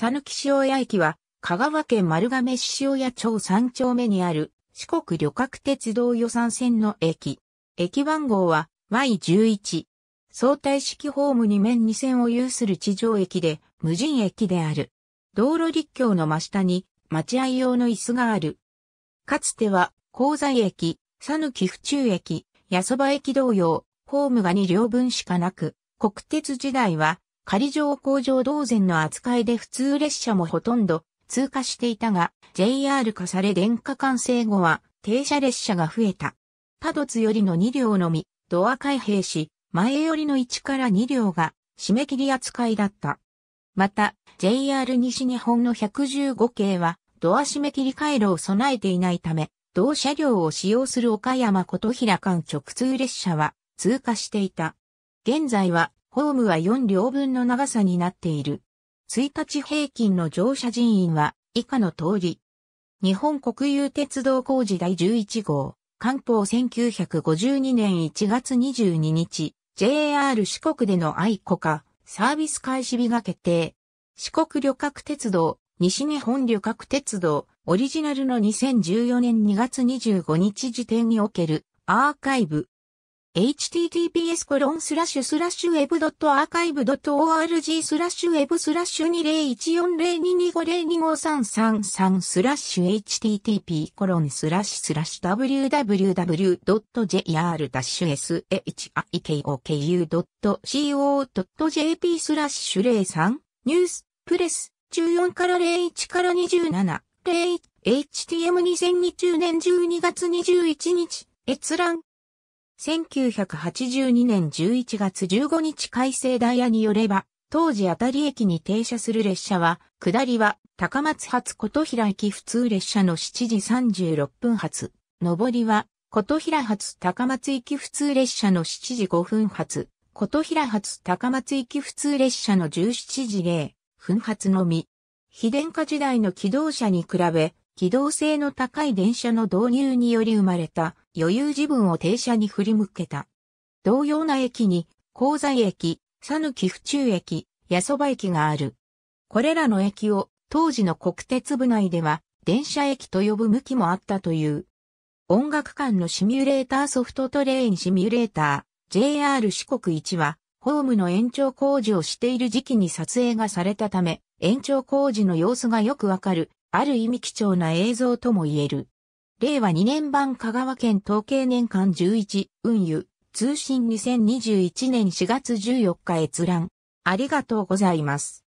さぬき塩屋駅は、香川県丸亀市塩屋町3丁目にある、四国旅客鉄道予算線の駅。駅番号は Y11。相対式ホーム2面2線を有する地上駅で、無人駅である。道路立橋の真下に、待合用の椅子がある。かつては、鉱西駅、さぬき府中駅、八そば駅同様、ホームが2両分しかなく、国鉄時代は、仮上工場同然の扱いで普通列車もほとんど通過していたが、JR 化され電化完成後は停車列車が増えた。多度津よりの2両のみ、ドア開閉し、前よりの1から2両が締め切り扱いだった。また、JR 西日本の115系は、ドア締め切り回路を備えていないため、同車両を使用する岡山琴平間直通列車は通過していた。現在はホームは4両分の長さになっている。1日平均の乗車人員は以下の通り。日本国有鉄道工事第11号、官報1952年1月22日、JR 四国での愛国化、サービス開始日が決定。四国旅客鉄道、西日本旅客鉄道、オリジナルの2014年2月25日時点におけるアーカイブ、https コロンスラッシュスラッシュ web.archive.org スラッシュ web スラッシュ20140225025333スラッシュ http コロンスラッシュスラッシュ www.jr-shikoku.co.jp スラッシュ03ニュースプレス14から01から2701 HTM2020 年12月21日閲覧1982年11月15日改正ダイヤによれば、当時あたり駅に停車する列車は、下りは高松発琴平駅普通列車の7時36分発、上りは琴平発高松駅普通列車の7時5分発、琴平発高松駅普通列車の17時0分発のみ。非電化時代の機動車に比べ、機動性の高い電車の導入により生まれた余裕自分を停車に振り向けた。同様な駅に、鉱材駅、讃岐府中駅、八そば駅がある。これらの駅を当時の国鉄部内では電車駅と呼ぶ向きもあったという。音楽館のシミュレーターソフトトレインシミュレーター JR 四国1はホームの延長工事をしている時期に撮影がされたため延長工事の様子がよくわかるある意味貴重な映像とも言える。令和2年版香川県統計年間11、運輸、通信2021年4月14日閲覧。ありがとうございます。